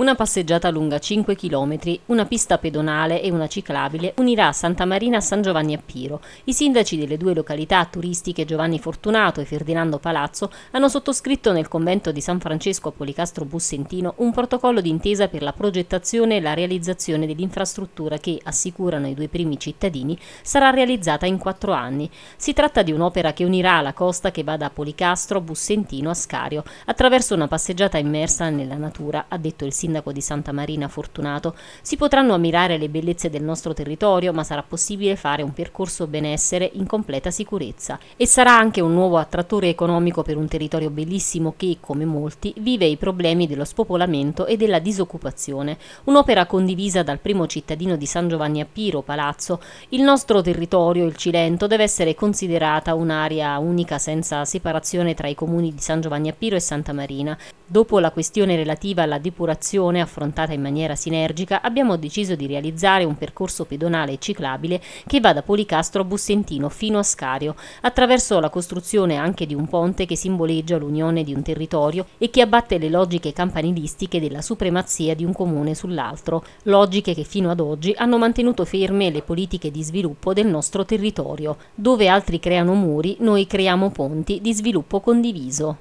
Una passeggiata lunga 5 km, una pista pedonale e una ciclabile unirà Santa Marina a San Giovanni a Piro. I sindaci delle due località turistiche Giovanni Fortunato e Ferdinando Palazzo hanno sottoscritto nel convento di San Francesco a Policastro Bussentino un protocollo d'intesa per la progettazione e la realizzazione dell'infrastruttura che, assicurano i due primi cittadini, sarà realizzata in quattro anni. Si tratta di un'opera che unirà la costa che va da Policastro a Bussentino a Scario, attraverso una passeggiata immersa nella natura, ha detto il sindaco sindaco di Santa Marina Fortunato, si potranno ammirare le bellezze del nostro territorio, ma sarà possibile fare un percorso benessere in completa sicurezza. E sarà anche un nuovo attrattore economico per un territorio bellissimo che, come molti, vive i problemi dello spopolamento e della disoccupazione. Un'opera condivisa dal primo cittadino di San Giovanni a Piro, Palazzo, il nostro territorio, il Cilento, deve essere considerata un'area unica senza separazione tra i comuni di San Giovanni a Piro e Santa Marina. Dopo la questione relativa alla depurazione questione, affrontata in maniera sinergica, abbiamo deciso di realizzare un percorso pedonale e ciclabile che va da Policastro a Bussentino fino a Scario, attraverso la costruzione anche di un ponte che simboleggia l'unione di un territorio e che abbatte le logiche campanilistiche della supremazia di un comune sull'altro, logiche che fino ad oggi hanno mantenuto ferme le politiche di sviluppo del nostro territorio. Dove altri creano muri, noi creiamo ponti di sviluppo condiviso.